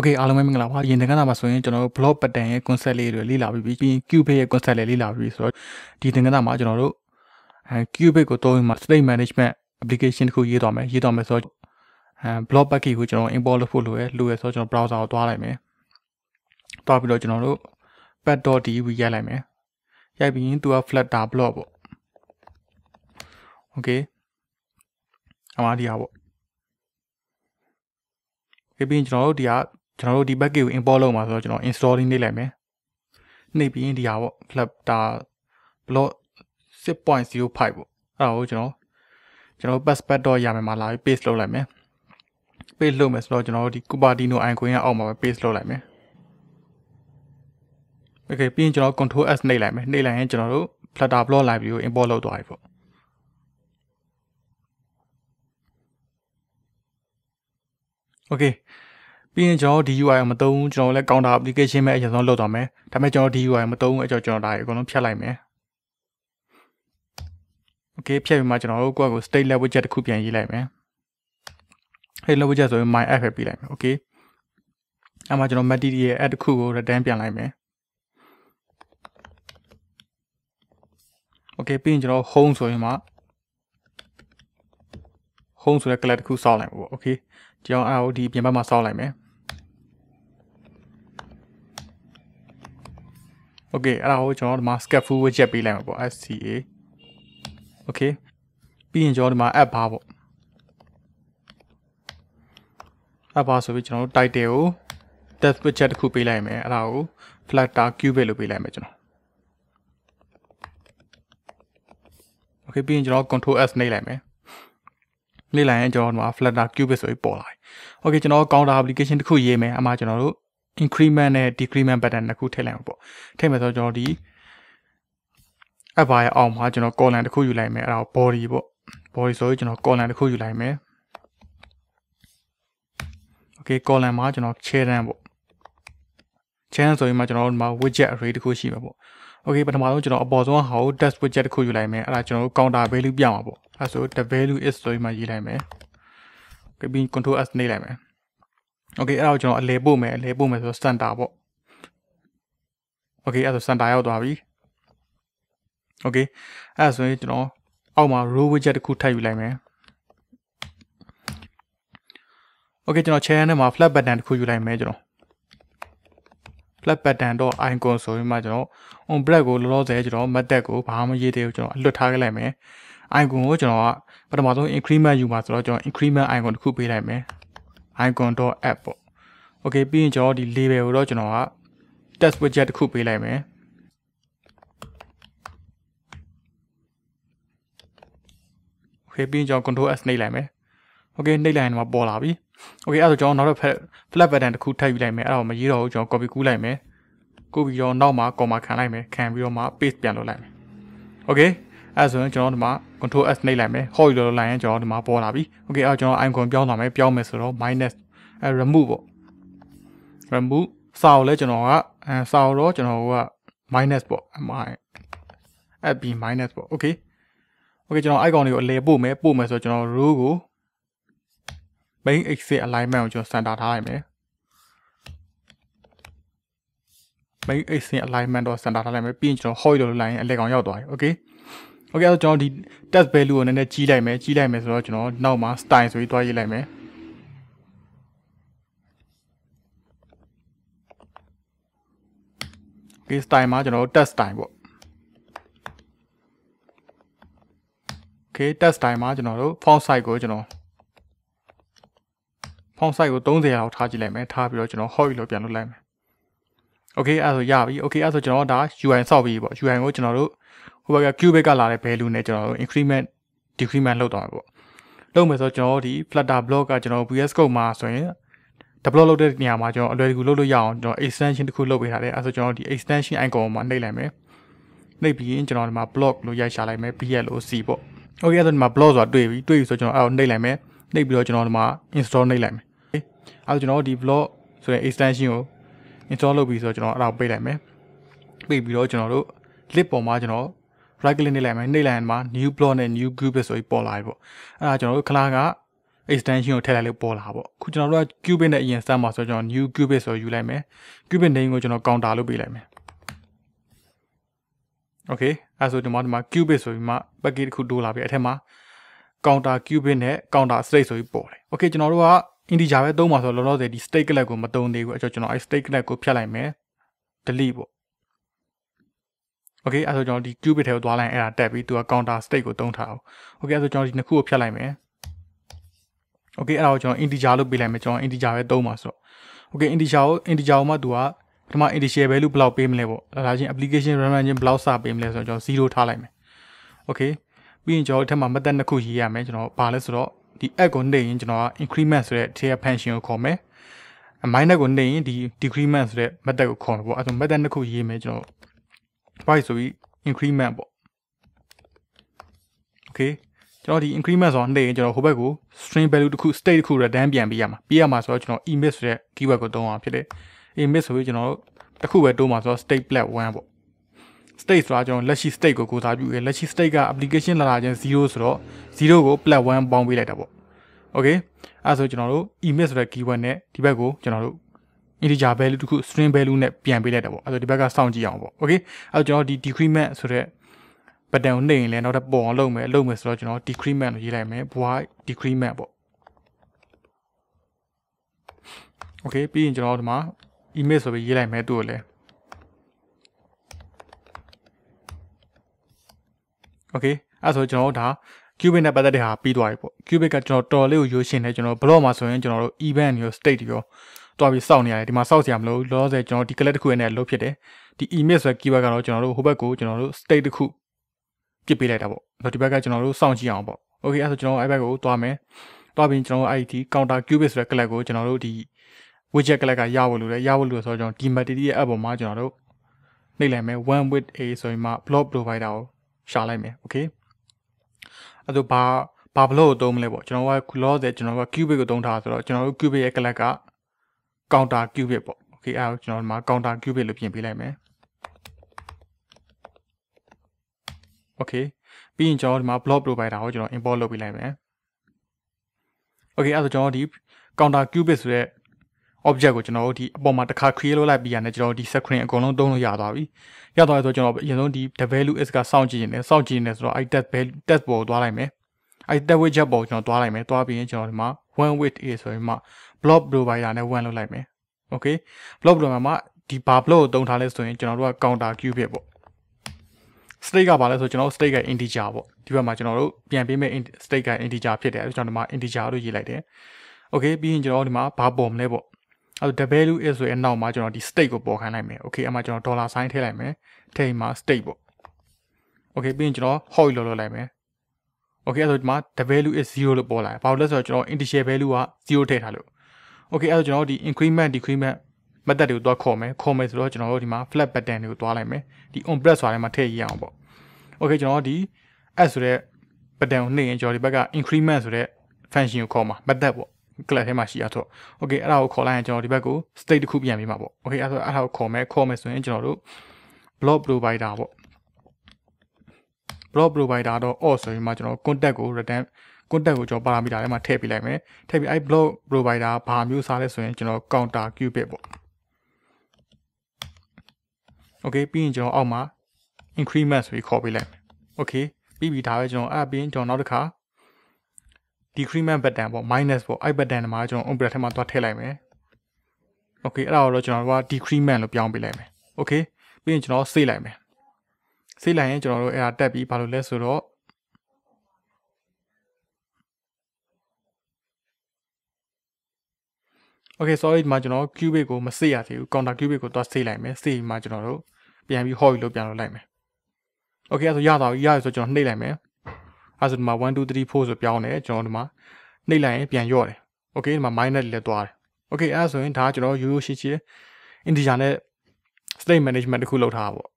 Okay အားလုံးပဲမင်္ဂလာပါ။ယင်တက္ကနာမှာဆိုရင်ကျွန်တော်တို့ blog pattern ရဲ့ concept လေးတွေလေ့လာပြီးပြီး Cubase ရဲ့ concept လေးလေ့လာပြီးဆိုတော့ဒီသင်္ကန်းမှာကျွန်တော်တို့အဲ Cubase ကိုသုံးပြီးမှ state management application တစ်ခုရေးသွားမယ်။ရေးသွားမယ်ဆိုတော့အဲ blog package ကိုကျွန်တော် import လုပ်ဖို့လိုရယ်လိုရယ်ဆိုတော့ကျွန်တော် browser ကိုသွားလိုက်မယ်။သွားပြီးတော့ကျွန်တော်တို့ pad.dev ရိုက်လိုက်မယ်။ရိုက်ပြီးရင်သူက flutter blog ပေါ့။ Okay အမှားဒီဟာပေါ့။ပြီးရင်ကျွန်တော်တို့ဒီဟာကျွန်တော်တို့ဒီ package ကို import လုပ်မှာဆိုတော့ကျွန်တော် installing နှိပ်လိုက်မယ်နှိပ်ပြီးရင်ဒီဟာပေါ့ cluster block 6.05ပေါ့အဲ့ဒါကိုကျွန်တော်ကျွန်တော် passport.yaml မှာလာပြီး paste လုပ်လိုက်မယ် paste လုပ်မယ်ဆိုတော့ကျွန်တော်တို့ဒီ cupertino icon ရအောက်မှာပဲ paste လုပ်လိုက်မယ် okay ပြီးရင်ကျွန်တော် control s နှိပ်လိုက်မယ်နှိပ်လိုက်ရင်ကျွန်တော်တို့ flutter block library ကို import လုပ်သွားပြီပေါ့โอเคပြီးရင်ကျွန်တော် DUI မသုံးဘူးကျွန်တော်လည်း counter application ပဲအရင်ဆုံးလုပ်သွားမယ်ဒါပေမဲ့ကျွန်တော် DUI မသုံးဘူးအကြောကျွန်တော်ဒါအကုန်လုံးဖြတ်လိုက်မယ် okay ဖြတ်ပြီးမှကျွန်တော်တို့ကိုယ့်ကို state level widget တစ်ခုပြန်ရေးလိုက်မယ်အဲ့ level widget ဆိုရင် my app ပဲပြီးလိုက်မယ် okay အဲ့မှာကျွန်တော် material ရဲ့ app တစ်ခုကို return ပြန်လိုက်မယ် okay ပြီးရင်ကျွန်တော် home ဆိုရင်မှ home ဆိုတဲ့ color တစ်ခုစောင့်လိုက်မှာပေါ့ okay ကျွန်တော် ROD ပြင်ပမှာစောင့်လိုက်မယ် okay အဲ့ဒါကိုကျွန်တော်ဒီမှာ scaffold ကိုရက်ပေးလိုက်မှာပေါ့ SCA okay ပြီးရင်ကျွန်တော်ဒီမှာ app bar ပေါ့ app bar ဆိုပြီးကျွန်တော်တို့ title ကို test widget တစ်ခုပေးလိုက်မယ်အဲ့ဒါကို flutter cubit လို့ပေးလိုက်မယ်ကျွန်တော် okay ပြီးရင်ကျွန်တော် control s နှိပ်လိုက်မယ်နှိပ်လိုက်ရင်ကျွန်တော်ဒီမှာ flutter cubit ဆိုပြီးပေါ်လာတယ် okay ကျွန်တော် counter application တစ်ခုရေးမယ်အမှကျွန်တော်တို့ increment နဲ့ decrement button နှစ်ခုထည့်လိုက်မှာပေါ့ထည့်မယ်ဆိုတော့ကျွန်တော်ဒီ app ရဲ့အောက်မှာကျွန်တော် column တစ်ခုယူလိုက်မယ်အဲ့ဒါ body ပေါ့ body ဆိုရင်ကျွန်တော် column တစ်ခုယူလိုက်မယ် okay column မှာကျွန်တော် channel ပေါ့ channel ဆိုရင်မှကျွန်တော်တို့မှာ widget array တစ်ခုရှိမှာပေါ့ okay ပထမဆုံးကျွန်တော်အပေါ်ဆုံးဟာကို test widget တစ်ခုယူလိုက်မယ်အဲ့ဒါကျွန်တော်တို့ counter value ပြမှာပေါ့အဲ့ဒါဆို the value is ဆိုရင်မှရေးလိုက်မယ် okay ပြီး control s နှိပ်လိုက်မယ် okay အဲ့ဒါကိုကျွန်တော်အလဲပို့မယ်အလဲပို့မယ်ဆိုတော့ center ပေါ့ okay အဲ့ဒါ center ရောက်သွားပြီ okay အဲ့ဒါဆိုရင်ကျွန်တော် အောက်မှာ row widget တစ်ခုထပ်ယူလိုက်မယ် okay ကျွန်တော် chain ထဲမှာ flat button တစ်ခုယူလိုက်မယ်ကျွန်တော် flat button.icon ဆိုပြီးမှကျွန်တော် on black ကိုလောလောဆယ်ကျွန်တော် method ကိုဘာမှရေးသေးဘူးကျွန်တော်အလွတ်ထားခဲ့လိုက်မယ် icon ကိုကျွန်တော်ကပထမဆုံး increment ယူမှာဆိုတော့ကျွန်တော် increment icon တစ်ခုပေးလိုက်မယ် icon.app ပေါ့ okay ပြီးရင်ကျွန်တော်ဒီ label ကိုတော့ကျွန်တော်က test widget တစ်ခုပေးလိုက်မယ်โอเคပြီးရင်ကျွန်တော် control s နှိပ်လိုက်မယ်โอเคနှိပ်လိုက်ရင်တော့ပေါ်လာပြီโอเคအဲ့ဒါဆိုကျွန်တော်နောက်တစ်ဖက် flat button တစ်ခုထပ်ယူလိုက်မယ်အဲ့ဒါကိုမရေးတော့ဘူးကျွန်တော် copy ကူးလိုက်မယ်ကူးပြီးတော့နောက်မှာ comma ခံလိုက်မယ်ခံပြီးတော့မှ paste ပြန်လုပ်လိုက်မယ်โอเคအဲ့ဆိုရင်ကျွန်တော်ဒီမှာ control s နှိပ်လိုက်မယ် hold လို့လိုက်ရင်ကျွန်တော်ဒီမှာပေါ်လာပြီโอเคအဲ့ကျွန်တော် icon ပြောင်းသွားမယ်ပြောင်းမယ်ဆိုတော့ minus အဲ remove ပေါ့ remove စာကိုလည်းကျွန်တော်ကအဲစာကိုတော့ကျွန်တော်က minus ပေါ့ my fb minus ပေါ့ okay okay ကျွန်တော် icon တွေကိုအလဲပို့မယ်ပို့မယ်ဆိုတော့ကျွန်တော် row ကို main axis alignment ကိုကျွန်တော် center ထားလိုက်မယ် main axis alignment တော့ center ထားလိုက်မယ်ပြီးရင်ကျွန်တော် horizontal line အလဲကောင်ရောက်သွားပြီ okay โอเคအဲ့တော့ကျွန်တော်ဒီ test value ကိုနည်းနည်းကြီးလိုက်မယ်ကြီးလိုက်မယ်ဆိုတော့ကျွန်တော်နောက်မှာ style ဆိုပြီးတွားရေးလိုက်မယ်โอเค style မှာကျွန်တော် test style ပေါ့โอเค test style မှာကျွန်တော်တို့ font size ကိုကျွန်တော် font size ကို30လောက်ထားကြည့်လိုက်မယ်ထားပြီးတော့ကျွန်တော် hot လို့ပြန်လုပ်လိုက်မယ်โอเคအဲ့ဒါဆိုရပြီโอเคအဲ့ဒါဆိုကျွန်တော်ဒါ UI ဆောက်ပြီးပေါ့ UI ကိုကျွန်တော်တို့ဟိုဘက်က cubic ကလာတဲ့ value နဲ့ကျွန်တော်တို့ increment decrement လုပ်သွားမှာပေါ့လုပ်မယ်ဆိုတော့ကျွန်တော်တို့ဒီ flutter block ကကျွန်တော် VS Code မှာဆိုရင် develop လုပ်တဲ့နေရာမှာကျွန်တော်အလွယ်တကူလုပ်လို့ရအောင်ကျွန်တော် extension တစ်ခုလုပ်ပေးထားတယ်အဲဆိုကျွန်တော်ဒီ extension icon မှာနှိပ်လိုက်မယ်နှိပ်ပြီးရင်ကျွန်တော်ဒီမှာ block လို့ရိုက်ရှာလိုက်မယ် bl လို့ c ပေါ့ okay အဲဆိုဒီမှာ block ဆိုတာတွေ့ပြီတွေ့ပြီဆိုကျွန်တော်အဲကိုနှိပ်လိုက်မယ်နှိပ်ပြီးတော့ကျွန်တော်ဒီမှာ install နှိပ်လိုက်မယ်အဲဆိုကျွန်တော်ဒီ block ဆိုတဲ့ extension ကို install လုပ်ပြီးဆိုတော့ကျွန်တော်အဲဒါကိုပေးလိုက်မယ်ပေးပြီးတော့ကျွန်တော်တို့ lib ပေါ်မှာကျွန်တော် right click နှိပ်လိုက်မယ်နှိပ်လိုက်ရင်မှာ new block နဲ့ new group ဆိုပြီးပေါ်လာပြီပေါ့အဲ့ဒါကျွန်တော်တို့ class က extension ကိုထည့်လိုက်လို့ပေါ်လာပေါ့ခုကျွန်တော်တို့က qubit နဲ့အရင်စမှာဆိုကျွန်တော် new qubit ဆိုယူလိုက်မယ် qubit name ကိုကျွန်တော် counter လုပ်ပေးလိုက်မယ် okay အဲ့ဆိုဒီမှာဒီမှာ qubit ဆိုပြီးမှ package တစ်ခုတိုးလာပြီအထက်မှာ counter qubit နဲ့ counter state ဆိုပြီးပေါ်တယ် okay ကျွန်တော်တို့က integer ပဲသုံးပါဆိုတော့လောလောဆယ်ဒီ state class ကိုမသုံးသေးဘူးအဲ့တော့ကျွန်တော်အဲ့ state class ကိုဖြတ်လိုက်မယ် delete ပေါ့ okay အဲ့ဆိုကျွန်တော်ဒီ qubit ထဲကိုသွားလိုက်အဲ့ဒါတက်ပြီးသူက counter state ကိုတုံးထားအောင် okay အဲ့ဆိုကျွန်တော်ဒီနှစ်ခုကိုဖြတ်လိုက်မယ် okay အဲ့ဒါကိုကျွန်တော် integer လို့ပေးလိုက်မယ်ကျွန်တော် integer ပဲတုံးမှာဆိုတော့ okay integer ကို integer ကိုမှသူကပထမ integer value ဘယ်လောက်ပေးမလဲပေါ့ဒါချင်း application run run ချင်းဘယ်လောက်စပေးမလဲဆိုတော့ကျွန်တော်0ထားလိုက်မယ် okay ပြီးရင်ကျွန်တော်အထက်မှာ method နှစ်ခုရေးရမယ်ကျွန်တော်ဘာလဲဆိုတော့ဒီ add ကိုနှိပ်ရင်ကျွန်တော်က increment ဆိုတဲ့ tier function ကိုခေါ်မယ် minus ကိုနှိပ်ရင်ဒီ decrement ဆိုတဲ့ method ကိုခေါ်မယ်ပေါ့အဲ့ဒါ method နှစ်ခုရေးမယ်ကျွန်တော် price ဆိုပြီး increment ပေါ့ okay ကျွန်တော်ဒီ increment ဆိုတာနှိမ့်ရင်ကျွန်တော်ဟိုဘက်ကို string value တစ်ခု state တစ်ခု return ပြန်ပေးရမှာပေးရမှာဆိုတော့ကျွန်တော် emit ဆိုတဲ့ keyword ကိုသုံးအောင်ဖြစ်တယ် emit ဆိုပြီးကျွန်တော်တို့တစ်ခုပဲတိုးမှာဆိုတော့ state plat 1ပေါ့ state ဆိုတာကျွန်တော်လက်ရှိ state ကိုကိုစားပြုခဲ့လက်ရှိ state က application လာလာခြင်း0ဆိုတော့0ကို plat 1ပေါင်းပေးလိုက်တာပေါ့ okay အဲဆိုကျွန်တော်တို့ emit ဆိုတဲ့ keyword နဲ့ဒီဘက်ကိုကျွန်တော်တို့ integer value တစ်ခု string value နဲ့ပြန်ပေးလိုက်တာပေါ့အဲ့တော့ဒီဘက်ကစောင့်ကြည့်အောင်ပေါ့ okay အဲ့တော့ကျွန်တော်ဒီ decrement ဆိုတဲ့ button ကိုနှိပ်ရင်လည်းနောက်တစ်ပုံအောင်လုပ်မယ်လုပ်မယ်ဆိုတော့ကျွန်တော် decrement ကိုရေးလိုက်မယ် void decrement ပေါ့ okay ပြီးရင်ကျွန်တော်ဒီမှာ email ဆိုပြီးရေးလိုက်မယ်သူ့ကိုလည်း okay အဲ့ဆိုကျွန်တော်ဒါ qubit နဲ့ပတ်သက်တဲ့ဟာပြီးသွားပြီပေါ့ qubit ကကျွန်တော်တော်လေးကိုရိုးရှင်းတယ်ကျွန်တော် block မှာဆိုရင်ကျွန်တော်တို့ event ရော state ရောတွားပြီးစောင့်နေရတယ်ဒီမှာစောင့်စရာမလိုလောလောဆယ်ကျွန်တော်ဒီ collect တစ်ခုနဲ့လုတ်ဖြစ်တယ်ဒီ emit ဆိုတဲ့ keyword ကတော့ကျွန်တော်တို့ဟိုဘက်ကိုကျွန်တော်တို့ state တစ်ခုပြစ်ပေးလိုက်တာပေါ့ဆိုတော့ဒီဘက်ကကျွန်တော်တို့စောင့်ကြည့်အောင်ပေါ့ okay အဲ့ဆိုကျွန်တော်အဲ့ဘက်ကိုတွားမယ်တွားပြီးကျွန်တော်အဲ့ဒီ counter qubit ဆိုတဲ့ collect ကိုကျွန်တော်တို့ဒီ widget collect ကရဖို့လိုတယ်ရဖို့လိုဆိုတော့ကျွန်တော် dmatity ရဲ့ app ပေါ်မှာကျွန်တော်တို့နှိပ်လိုက်မယ် one with a ဆိုရင်မှ block provider ကိုရှာလိုက်မယ် okay အဲ့တော့ဘာဘာဘလို့ကိုသုံးမလဲပေါ့ကျွန်တော်က close တယ်ကျွန်တော်က cubic ကိုသုံးထားဆိုတော့ကျွန်တော်တို့ cubic ရဲ့ collect က counter qubit ပေါ့ okay အဲ့တော့ကျွန်တော်ဒီမှာ counter qubit လို့ပြင်ပေးလိုက်မယ် okay ပြီးရင်ကျွန်တော်ဒီမှာ block provider ကိုကျွန်တော် import လုပ်ပေးလိုက်မယ် okay အဲ့တော့ကျွန်တော်ဒီ counter qubit ဆိုတဲ့ object ကိုကျွန်တော်တို့ဒီအပေါ်မှာတစ်ခါ create လုပ်လိုက်ပြီးရတယ်ကျွန်တော်တို့ဒီ screen အကုန်လုံးတုံးလို့ရသွားပြီရသွားရဆိုကျွန်တော်အရင်ဆုံးဒီ the value is ကစောင့်ကြည့်နေတယ်စောင့်ကြည့်နေတယ်ဆိုတော့ i test value test ပေါ်ကိုသွားလိုက်မယ် i test widget ပေါ်ကိုကျွန်တော်သွားလိုက်မယ်သွားပြီးရင်ကျွန်တော်ဒီမှာ one width a ဆိုရင်မှ block provider နဲ့ one လုပ်လိုက်မယ်โอเค block provider မှာဒီ bar block ကိုတုံးထားလဲဆိုရင်ကျွန်တော်တို့က counter queue ဖြစ်ပေါ့ state ကဘာလဲဆိုကျွန်တော်တို့ state က integer ပေါ့ဒီဘက်မှာကျွန်တော်တို့ပြန်ပေးမဲ့ state က integer ဖြစ်တယ်အဲကျွန်တော်ဒီမှာ integer လို့ရေးလိုက်တယ်โอเคပြီးရင်ကျွန်တော်ဒီမှာဘာပေါ်မလဲပေါ့အဲ value is ဆိုရင်နောက်မှာကျွန်တော်ဒီ state ကိုပေါ်ခိုင်းလိုက်မယ်โอเคအမှကျွန်တော် dollar sign ထည့်လိုက်မယ်ထည့်မှာ state ပေါ့โอเคပြီးရင်ကျွန်တော် hot လောက်လောက်လိုက်မယ်โอเคအဲဆိုဒီမှာ value is 0လို့ပေါ်လာတယ်ဘာလို့လဲဆိုတော့ကျွန်တော် integer value က0ထည့်ထားလို့ okay အဲ့တော့ကျွန်တော်တို့ဒီ increment decrement မက်သက်တွေကိုသွားခေါ်မယ်ခေါ်မယ်ဆိုတော့ကျွန်တော်တို့ဒီမှာ flat pattern တွေကိုသွားလိုက်မယ်ဒီ on press ဆိုတာထဲမှာထည့်ရအောင်ပေါ့ okay ကျွန်တော်တို့ဒီ add ဆိုတဲ့ pattern ကိုနှိပ်ရင်ကျွန်တော်ဒီဘက်က increment ဆိုတဲ့ function ကိုခေါ်မှာမက်သက်ပေါ့ class ထဲမှာရှိရဆို okay အဲ့ဒါကိုခေါ်လိုက်ရင်ကျွန်တော်ဒီဘက်ကို state တစ်ခုပြန်ပေးမှာပေါ့ okay အဲ့ဆိုအဲ့ဒါကိုခေါ်မယ်ခေါ်မယ်ဆိုရင်ကျွန်တော်တို့ block provider ပေါ့ block provider တော့ off ဆိုပြီးမှကျွန်တော် contact ကို return contact ကိုကျွန်တော် parameter ထဲမှာထည့်ပေးလိုက်မယ်ထည့်ပြီးအဲ့ block provider ဘာမျိုးစားလဲဆိုရင်ကျွန်တော် counter qubit ပေါ့ okay ပြီးရင်ကျွန်တော်အောက်မှာ increment ဆိုပြီးခေါ်ပေးလိုက်မယ် okay ပြီးပြီဒါပဲကျွန်တော်အဲ့ပြီးရင်ကျွန်တော်နောက်တစ်ခါ decrement button ပေါ့ minus ပေါ့အဲ့ button မှာကျွန်တော် operator ထဲမှာသွားထည့်လိုက်မယ် okay အဲ့ဒါကိုတော့ကျွန်တော်တို့က decrement လို့ပြောင်းပေးလိုက်မယ် okay ပြီးရင်ကျွန်တော် save လိုက်မယ် save လိုက်ရင်ကျွန်တော်တို့အဲ့ဒါတက်ပြီးဘာလို့လဲဆိုတော့ Okay sorry ဒီမှာကျွန်တော် cubic ကိုမစစ်ရသေးဘူး counter cubic ကိုသွားစစ်လိုက်မယ်စစ်ပြီးမှကျွန်တော်တို့ပြန်ပြီး hobby လို့ပြန်လုပ်လိုက်မယ် Okay အဲ့ဆိုရတာရရဆိုကျွန်တော်နှိပ်လိုက်မယ်အဲ့ဆိုဒီမှာ1 2 3 4ဆိုပြောင်းတယ်ကျွန်တော်ဒီမှာနှိပ်လိုက်ရင်ပြန်ရော့တယ် Okay ဒီမှာ minus လည်းသွားတယ် Okay အဲ့ဆိုရင်ဒါကျွန်တော်ရိုးရိုးရှင်းရှင်း integer နဲ့ state management တခုလုပ်ထားတာပေါ့